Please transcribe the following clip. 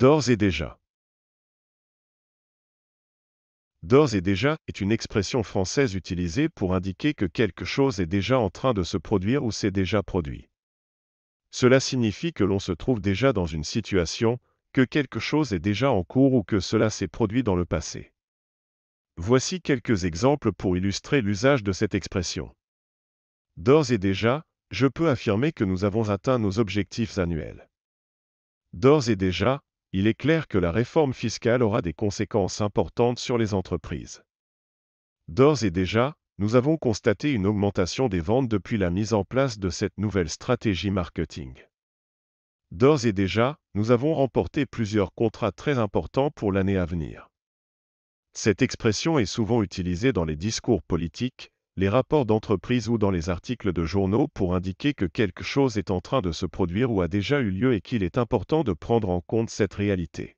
D'ores et déjà. D'ores et déjà est une expression française utilisée pour indiquer que quelque chose est déjà en train de se produire ou s'est déjà produit. Cela signifie que l'on se trouve déjà dans une situation, que quelque chose est déjà en cours ou que cela s'est produit dans le passé. Voici quelques exemples pour illustrer l'usage de cette expression. D'ores et déjà, je peux affirmer que nous avons atteint nos objectifs annuels. D'ores et déjà, il est clair que la réforme fiscale aura des conséquences importantes sur les entreprises. D'ores et déjà, nous avons constaté une augmentation des ventes depuis la mise en place de cette nouvelle stratégie marketing. D'ores et déjà, nous avons remporté plusieurs contrats très importants pour l'année à venir. Cette expression est souvent utilisée dans les discours politiques, les rapports d'entreprise ou dans les articles de journaux pour indiquer que quelque chose est en train de se produire ou a déjà eu lieu et qu'il est important de prendre en compte cette réalité.